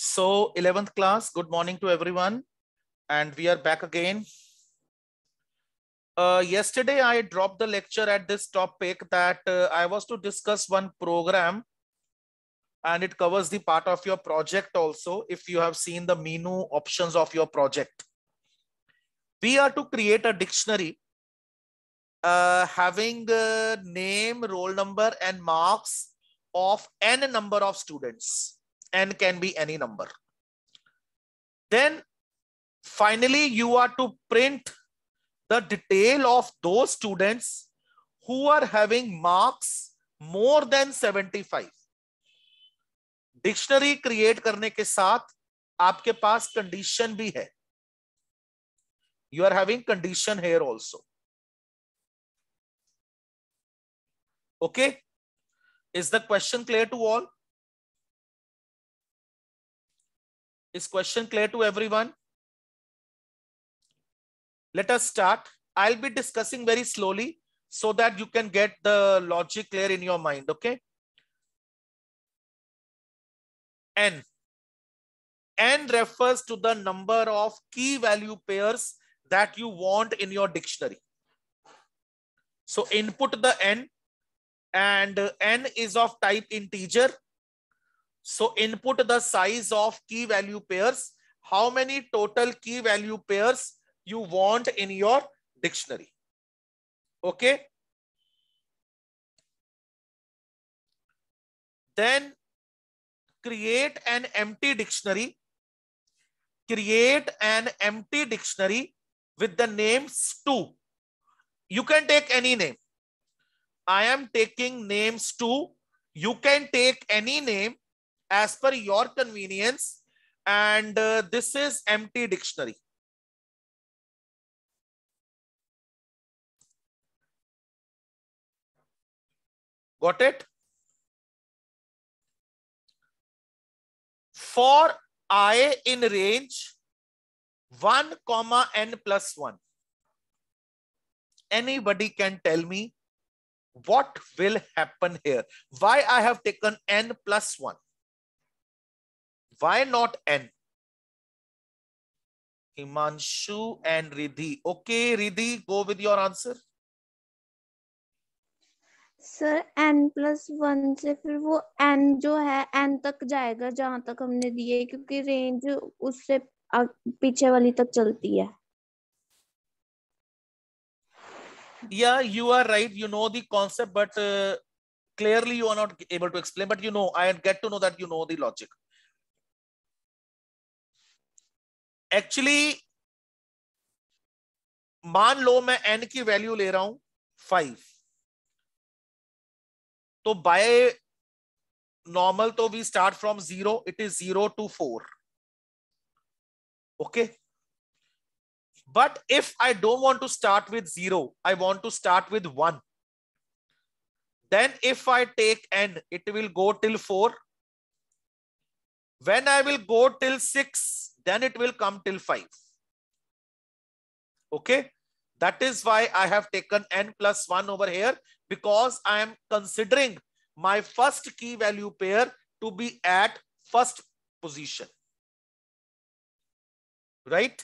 So 11th class, good morning to everyone. And we are back again. Uh, yesterday, I dropped the lecture at this topic that uh, I was to discuss one program and it covers the part of your project also if you have seen the menu options of your project. We are to create a dictionary uh, having uh, name, roll number and marks of n number of students n can be any number then finally you are to print the detail of those students who are having marks more than 75 dictionary create karne ke sath aapke paas condition bhi hai you are having condition here also okay is the question clear to all Is question clear to everyone? Let us start. I'll be discussing very slowly so that you can get the logic clear in your mind. Okay. N. N refers to the number of key value pairs that you want in your dictionary. So input the N and N is of type integer so input the size of key value pairs, how many total key value pairs you want in your dictionary. Okay. Then create an empty dictionary. Create an empty dictionary with the names two. You can take any name. I am taking names two. You can take any name as per your convenience. And uh, this is empty dictionary. Got it? For i in range 1 comma n plus 1. Anybody can tell me what will happen here? Why I have taken n plus 1? why not n himanshu and riddhi okay riddhi go with your answer sir n plus one से फिर वो N जो है N तक जाएगा जहां तक हमने दिए क्योंकि रेंज उससे पीछे वाली तक चलती है या you are right you know concept clearly you are not able to explain but you know I get to know that you know the logic actually मान लो मैं एन की वैल्यू ले रहा हूं फाइव तो बाय नॉर्मल तो we start from zero it is zero to four okay but if I don't want to start with zero I want to start with one then if I take n it will go till four when i will go till six then it will come till 5. Okay. That is why I have taken n plus 1 over here because I am considering my first key value pair to be at first position. Right?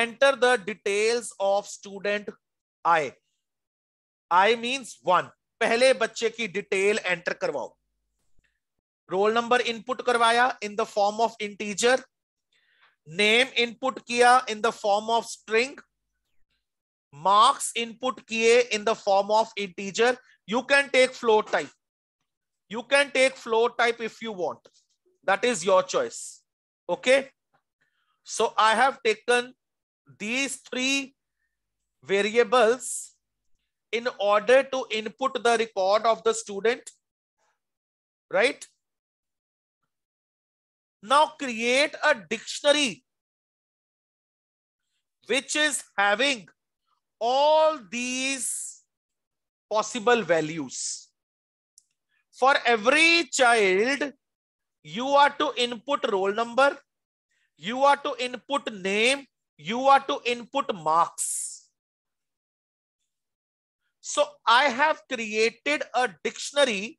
Enter the details of student I. I means 1. पहले बच्चे की detail enter करवाओ Roll number input करवाया in the form of integer, name input किया in the form of string, marks input किए in the form of integer. you can take float type you can take float type if you want that is your choice okay so i have taken these three variables in order to input the record of the student right now create a dictionary which is having all these possible values. For every child, you are to input roll number, you are to input name, you are to input marks. So I have created a dictionary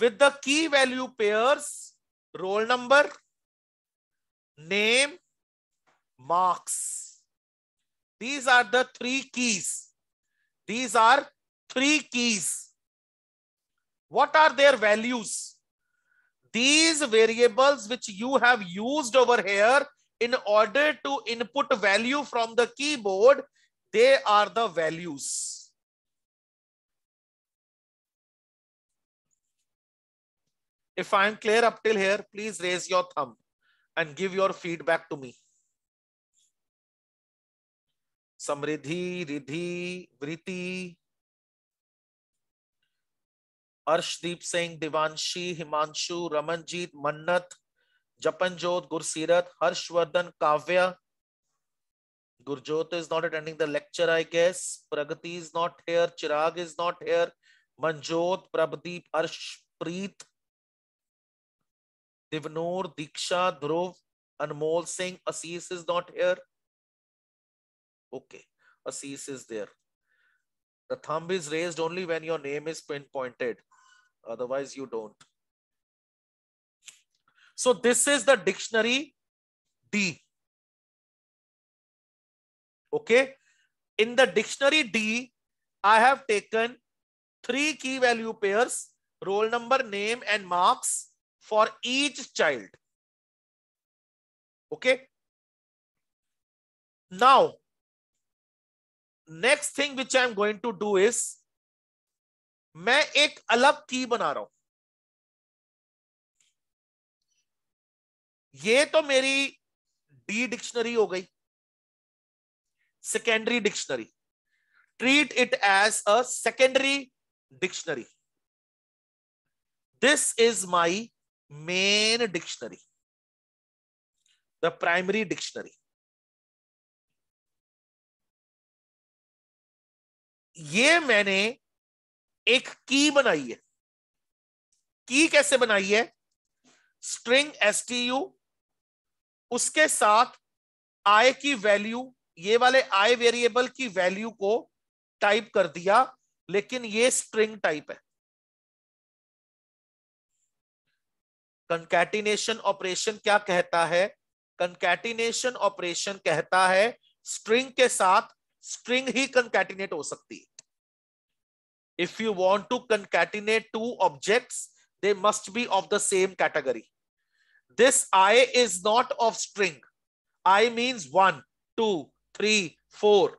with the key value pairs roll number, name, marks. These are the three keys. These are three keys. What are their values? These variables which you have used over here in order to input value from the keyboard, they are the values. If I am clear up till here, please raise your thumb and give your feedback to me. Samriddhi, Riddhi, Vriti, Arshdeep Singh, Divanshi, Himanshu, Ramanjit, Mannat, Japanjot, Gursirat, Harshvardhan, Kavya. Gurjot is not attending the lecture, I guess. Pragati is not here. Chirag is not here. Manjot, Prabdeep, Arshpreet, Divnor, Diksha, Dhruv, Anmol Singh, Asis is not here. Okay, Asis is there. The thumb is raised only when your name is pinpointed. Otherwise, you don't. So this is the dictionary D. Okay. In the dictionary D, I have taken three key value pairs, roll number, name and marks for each child. Okay. Now, next thing which I am going to do is मैं एक अलग की बना रहा हूं ये तो मेरी डी डिक्शनरी हो गई secondary dictionary treat it as a secondary dictionary this is my main dictionary the primary dictionary ये मैंने एक की बनाई है की कैसे बनाई है स्ट्रिंग एस टी यू उसके साथ आय की वैल्यू ये वाले आय वेरिएबल की वैल्यू को टाइप कर दिया लेकिन ये स्ट्रिंग टाइप है कंकैटिनेशन ऑपरेशन क्या कहता है कंकैटिनेशन ऑपरेशन कहता है स्ट्रिंग के साथ स्ट्रिंग ही कंकैटिनेट हो सकती है if you want to concatenate two objects they must be of the same category this I is not of string I means one two three four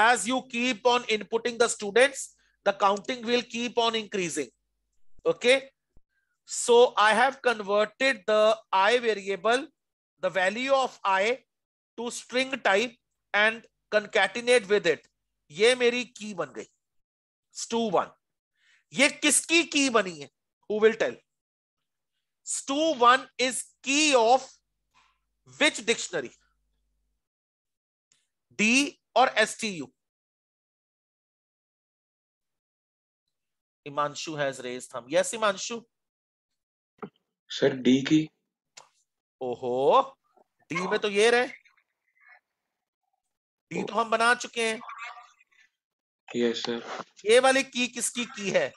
as you keep on inputting the students the counting will keep on increasing okay okay? So I have converted the i variable, the value of i to string type and concatenate with it. ye meri key ban gayi stu1 ye ये किसकी की बनी है who will tell stu one is key of which dictionary D और Imanshu has raised thumb. Yes, Imanshu. Sir D की ओहो D में तो ये रहे डी तो हम बना चुके हैं यस सर ये वाली की किसकी की है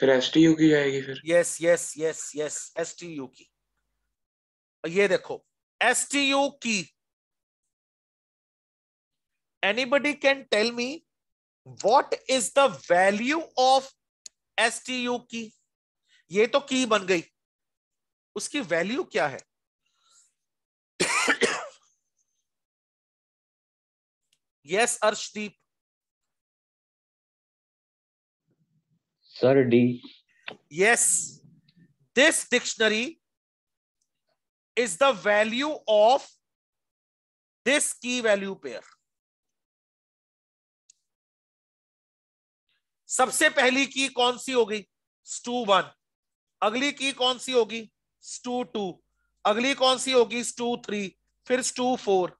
फिर एस टी यू की जाएगी फिर yes yes yes yes S T U की और ये देखो एस टी यू की anybody can tell me what is the value of S T U key ये तो की बन गई उसकी वैल्यू क्या है yes Arshdeep sir D yes this dictionary is the value of this key value pair सबसे पहली की कौन सी होगी स्टू वन अगली की कौन सी होगी स्टू टू अगली कौन सी होगी स्टू थ्री फिर stu four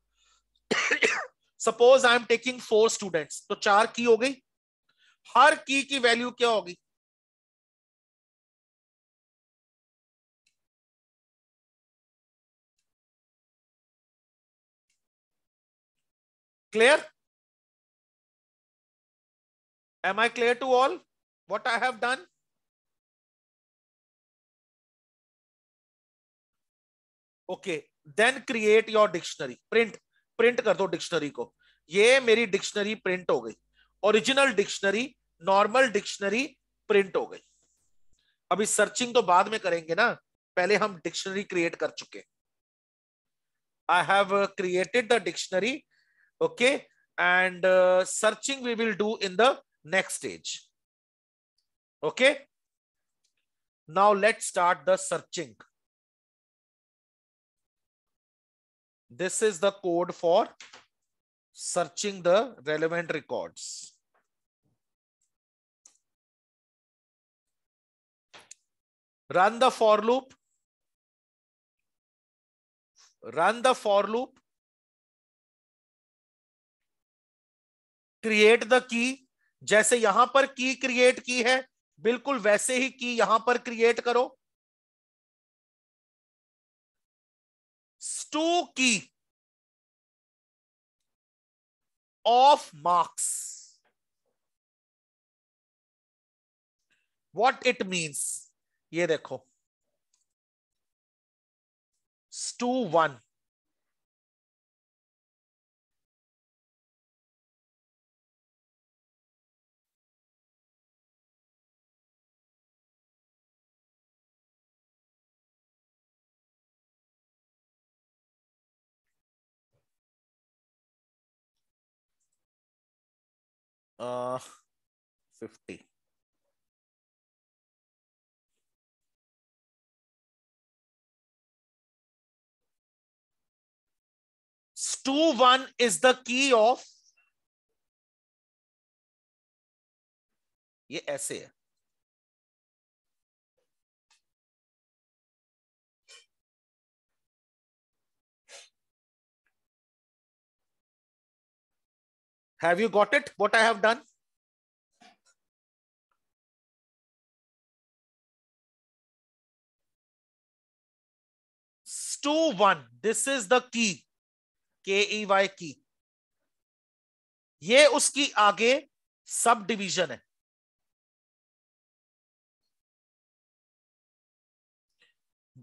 suppose I am taking four students तो चार की हो गई हर की की वैल्यू क्या होगी clear am i clear to all what i have done okay then create your dictionary print print कर दो डिक्शनरी को ये मेरी डिक्शनरी प्रिंट हो गई original dictionary normal dictionary print हो गई अभी सर्चिंग तो बाद में करेंगे ना पहले हम डिक्शनरी क्रिएट कर चुके I have created the dictionary okay and searching we will do in the next stage. Okay. Now let's start the searching. This is the code for searching the relevant records. Run the for loop. Run the for loop. Create the key जैसे यहां पर की create की है बिल्कुल वैसे ही की यहां पर क्रिएट करो stu key of marks what it means ये देखो stu one Uh, 50. Stu 1 is the key of ये ऐसे है Have you got it, what I have done? Two one. This is the key. K E Y key ये उसकी आगे sub division है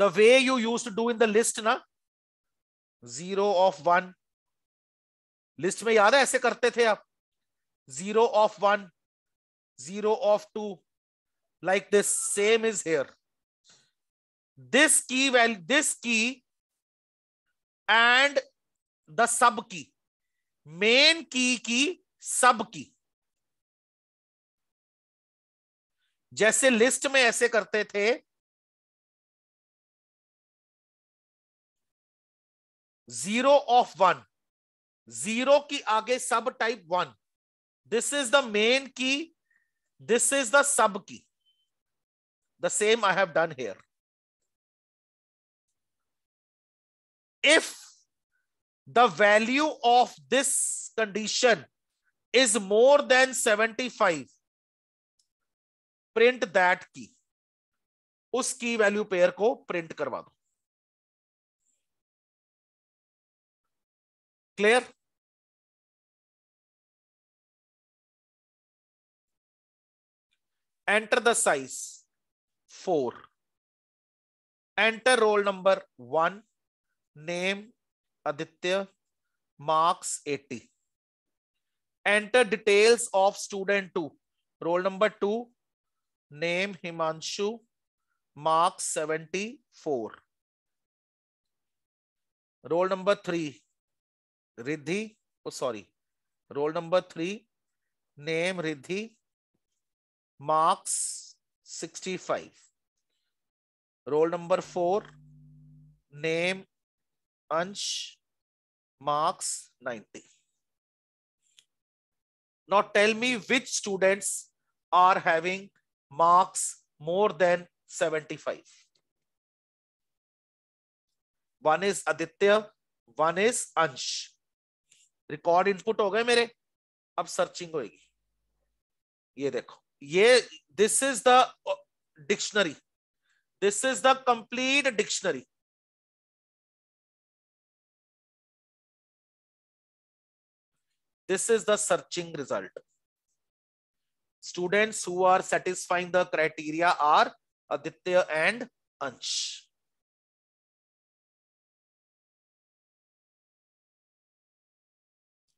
the way you use to do in the list ना zero of one list में याद है ऐसे करते थे आप zero of one zero of two like this same is here this key value this key and the sub key main की की सब की जैसे लिस्ट में ऐसे करते थे zero of one zero key आगे sub type one this is the main key this is the sub key the same I have done here if the value of this condition is more than seventy five print that key उस की value pair को print करवा दो clear enter the size four enter roll number one name Aditya marks eighty enter details of student two roll number two name Himanshu marks seventy four role number three Riddhi sorry roll number three name Riddhi marks sixty five roll number four name Ansh marks 90 not tell me which students are having marks more than seventy five one is Aditya one is Ansh record input हो गए मेरे अब searching होगी ये देखो ये this is the dictionary this is the complete dictionary this is the searching result students who are satisfying the criteria are Aditya and Ansh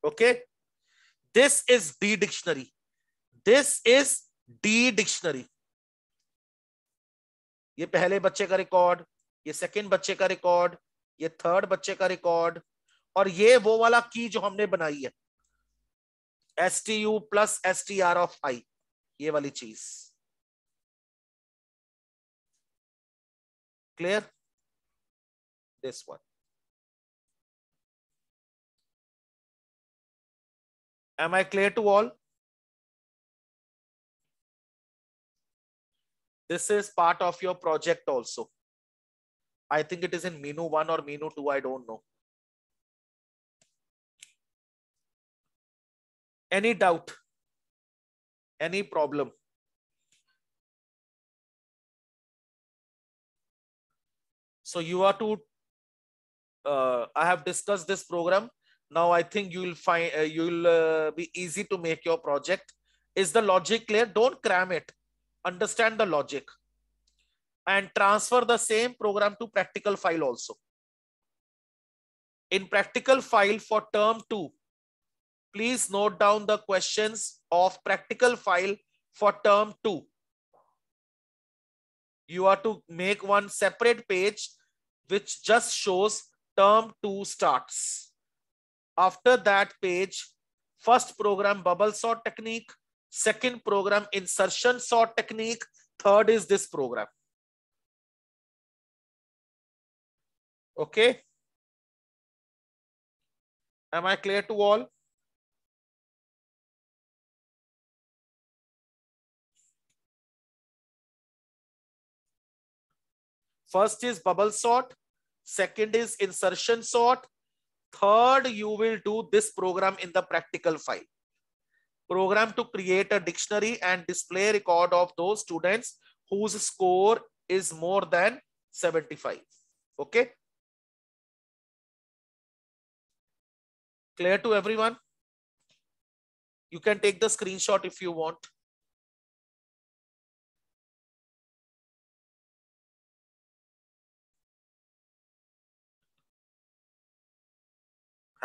okay this is the dictionary this is D dictionary ये पहले बच्चे का record ये second बच्चे का record ये third बच्चे का रिकॉर्ड और ये वो वाला की जो हमने बनाई है S T U plus S T R of I ये वाली चीज clear this one Am I clear to all? This is part of your project also. I think it is in menu 1 or menu 2, I don't know. Any doubt? Any problem? So you are to, uh, I have discussed this program now i think you will find uh, you will uh, be easy to make your project is the logic clear don't cram it understand the logic and transfer the same program to practical file also in practical file for term 2 please note down the questions of practical file for term 2 you are to make one separate page which just shows term 2 starts after that page, first program bubble sort technique, second program insertion sort technique, third is this program. Okay. Am I clear to all? First is bubble sort, second is insertion sort, Third, you will do this program in the practical file. Program to create a dictionary and display record of those students whose score is more than 75. Okay. Clear to everyone? You can take the screenshot if you want.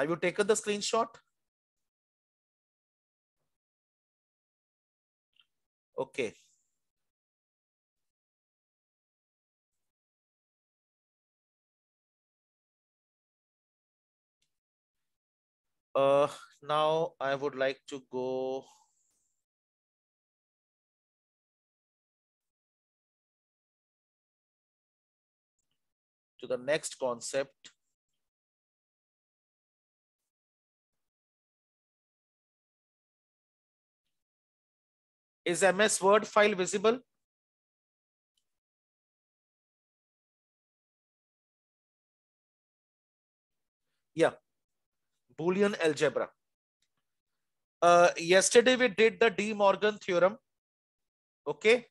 Have you taken the screenshot? Okay. Uh, now I would like to go to the next concept Is MS Word file visible? Yeah, Boolean algebra. Uh, yesterday we did the De Morgan theorem. Okay,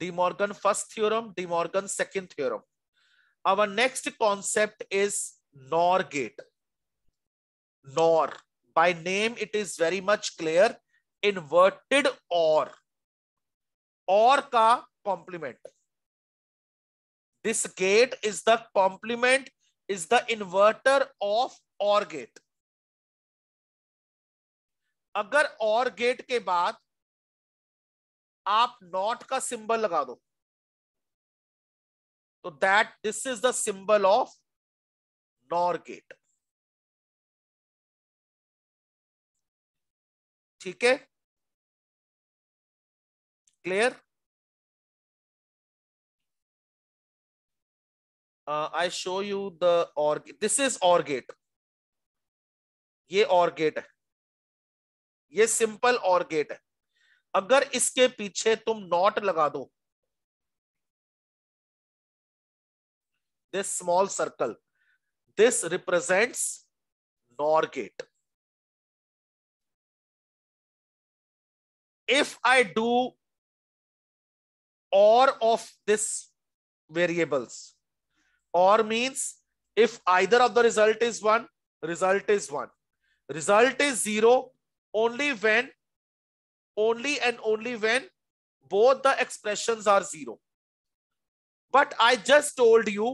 De Morgan first theorem, De Morgan second theorem. Our next concept is NOR gate. NOR. By name, it is very much clear. Inverted OR OR का complement this gate is the complement is the inverter of OR gate अगर OR gate के बाद आप not का symbol लगा दो तो that this is the symbol of NOR gate ठीक है clear uh, i show you the or this is or gate ये और गेट है ये सिंपल और गेट है अगर इसके पीछे तुम नॉट लगा दो this small circle this represents NOR gate if I do or of this variables. Or means if either of the result is 1, result is 1. Result is 0 only when, only and only when both the expressions are 0. But I just told you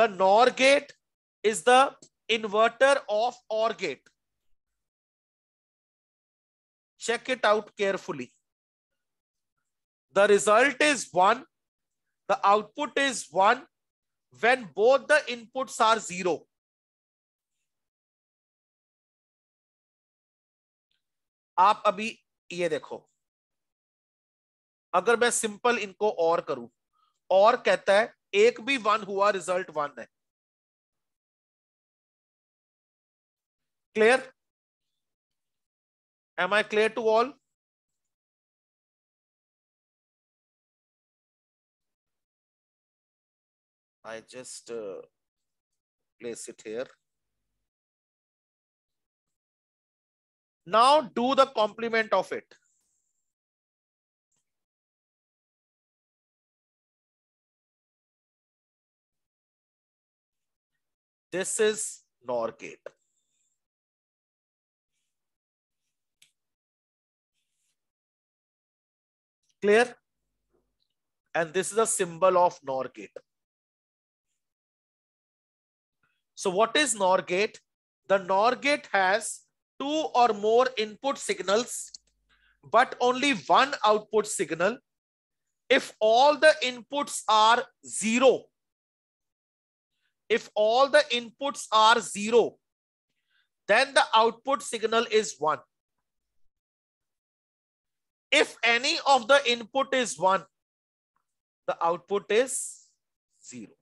the NOR gate is the inverter of OR gate. Check it out carefully. The result is one. The output is one when both the inputs are zero. आप अभी ये देखो अगर मैं simple इनको और करूं और कहता है एक भी वन हुआ रिजल्ट वन है clear am I clear to all I just uh, place it here. Now do the complement of it. This is NOR gate. Clear? And this is a symbol of NOR gate. So what is NOR gate? The NOR gate has two or more input signals, but only one output signal. If all the inputs are zero, if all the inputs are zero, then the output signal is one. If any of the input is one, the output is zero.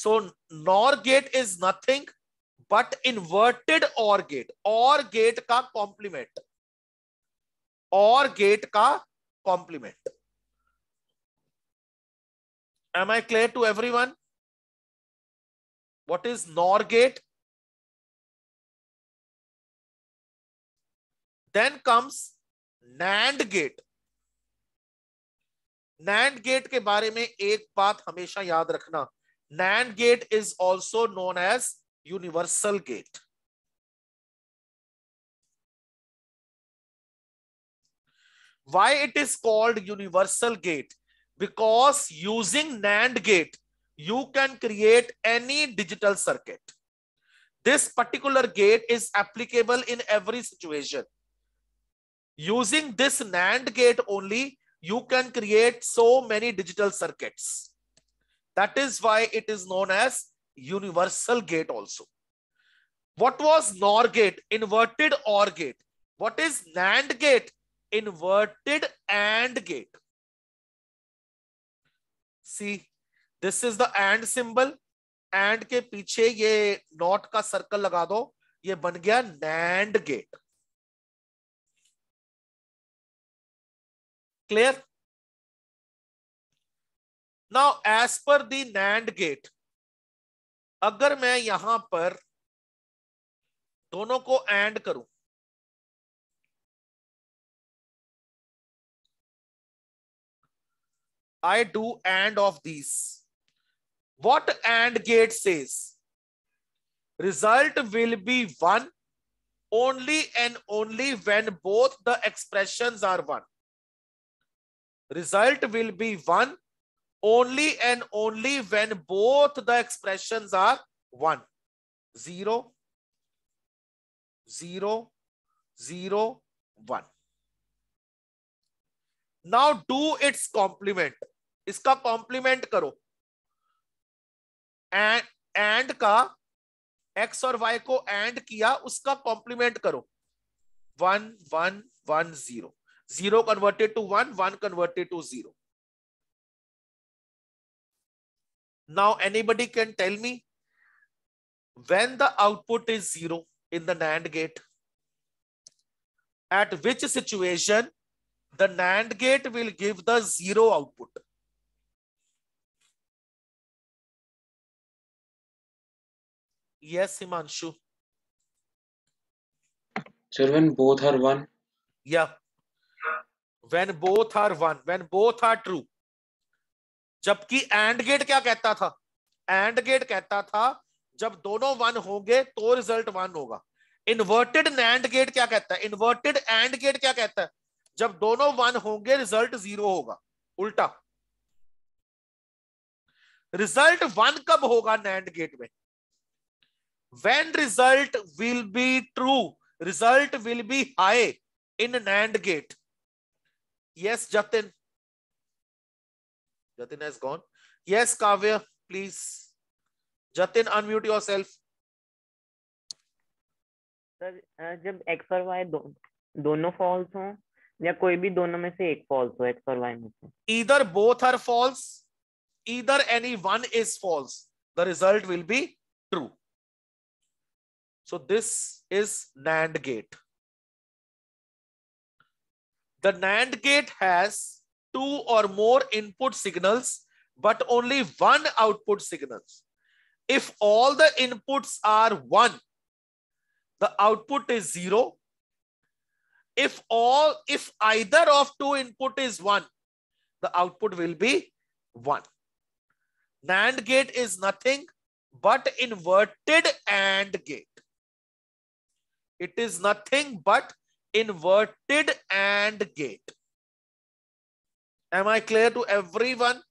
So NOR gate is nothing but inverted OR gate. OR gate ka complement. OR gate ka complement. Am I clear to everyone? What is NOR gate? Then comes NAND gate. NAND gate के बारे में एक बात हमेशा याद रखना NAND gate is also known as universal gate. Why it is called universal gate? Because using NAND gate, you can create any digital circuit. This particular gate is applicable in every situation. Using this NAND gate only, you can create so many digital circuits. That is why it is known as universal gate also. What was NOR gate? Inverted OR gate. What is NAND gate? Inverted AND gate. See, this is the AND symbol. and ke piche ye not ka circle laga do ye ban gaya nand gate clear now as पर the NAND gate अगर मैं यहां पर दोनों को and करूं I do and of these. What AND gate says? Result will be one only and only when both the expressions are one. Result will be one only and only when both the expressions are one, zero, zero, zero, one. Now do its complement. Iska complement karo. And, and ka x or y ko and kiya uska complement karo. one one one zero zero converted to 1, 1 converted to 0. Now anybody can tell me when the output is zero in the NAND gate, at which situation the NAND gate will give the zero output. Yes, Himanshu. Sir, when both are one? Yeah. When both are one, when both are true. जबकि AND gate क्या कहता था and gate कहता था जब दोनों one होंगे तो रिजल्ट वन होगा इन्वर्टेड नैंड गेट क्या कहता है इन्वर्टेड एंड गेट क्या कहता है जब दोनों वन होंगे रिजल्ट जीरो होगा उल्टा रिजल्ट वन कब होगा नैंड गेट में when result will be true result will be high in NAND gate yes Jatin Jatin has gone. Yes, Kavya, please. Jatin, unmute yourself. Sir, जब x और y Either both are false, either any one is false, the result will be true. So this is NAND gate. The NAND gate has two or more input signals, but only one output signals. If all the inputs are one, the output is zero. If all, if either of two input is one, the output will be one. NAND gate is nothing but inverted AND gate. It is nothing but inverted AND gate. Am I clear to everyone?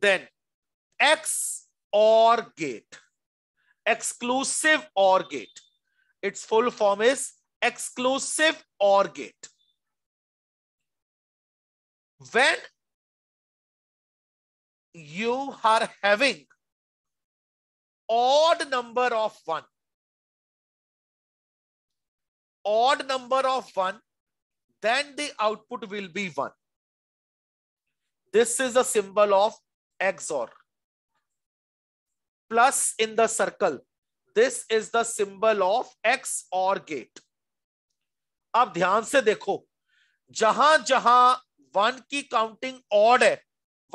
Then X OR gate, exclusive OR gate. Its full form is exclusive OR gate. When you are having odd number of one odd number of 1, then the output will be 1. This is a symbol of XOR. Plus in the circle. This is the symbol of XOR gate. आप ध्यान से देखो जहां जहां one की counting odd है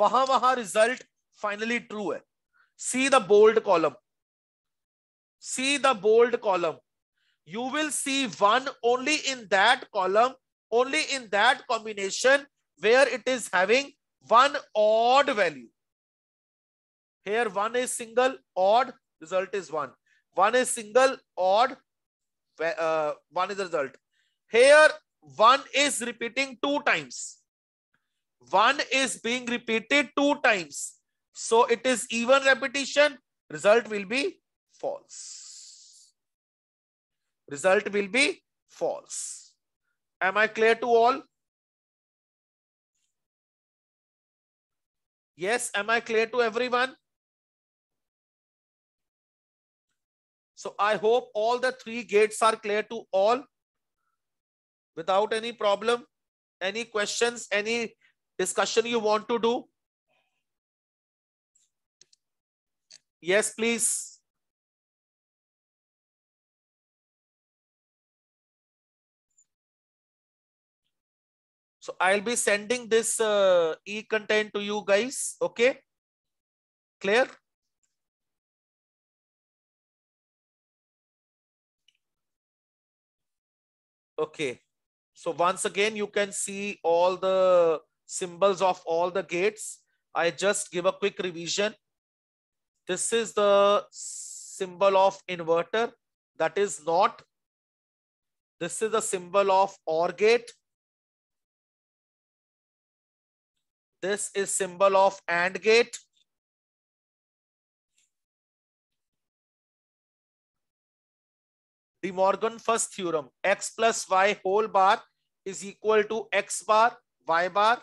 वहां वहां रिजल्ट फाइनली ट्रू है see the bold column see the bold column you will see one only in that column, only in that combination where it is having one odd value. Here one is single, odd, result is one. One is single, odd, uh, one is the result. Here one is repeating two times. One is being repeated two times. So it is even repetition, result will be false result will be false. Am I clear to all? Yes, am I clear to everyone? So I hope all the three gates are clear to all without any problem. Any questions, any discussion you want to do? Yes, please. So I'll be sending this uh, e-content to you guys. Okay. Clear? Okay. So once again, you can see all the symbols of all the gates. I just give a quick revision. This is the symbol of inverter. That is not. This is the symbol of OR gate This is symbol of AND gate. De Morgan first theorem, x plus y whole bar is equal to x bar, y bar.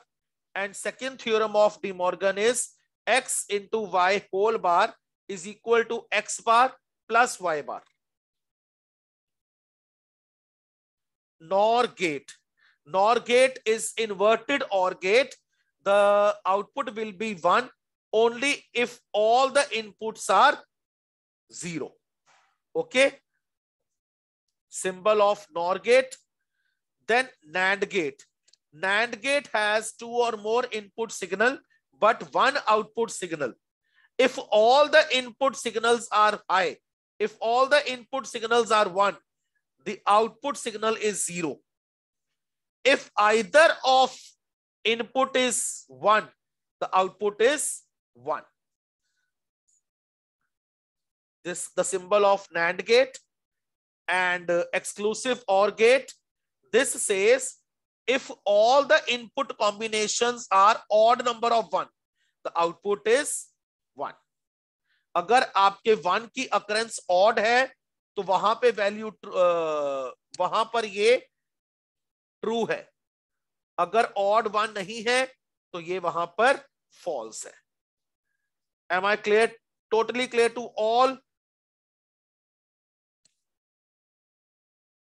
And second theorem of De Morgan is x into y whole bar is equal to x bar plus y bar. NOR gate. NOR gate is inverted OR gate the output will be 1 only if all the inputs are 0. Okay. Symbol of NOR gate. Then NAND gate. NAND gate has two or more input signal but one output signal. If all the input signals are high, if all the input signals are 1, the output signal is 0. If either of input is 1 the output is 1 this the symbol of nand gate and uh, exclusive or gate this says if all the input combinations are odd number of 1 the output is 1 अगर आपके one की occurrences odd है तो वहां पे value वहां पर ये ट्रू है अगर ऑड वन नहीं है तो ये वहां पर फॉल्स है am I clear totally clear to all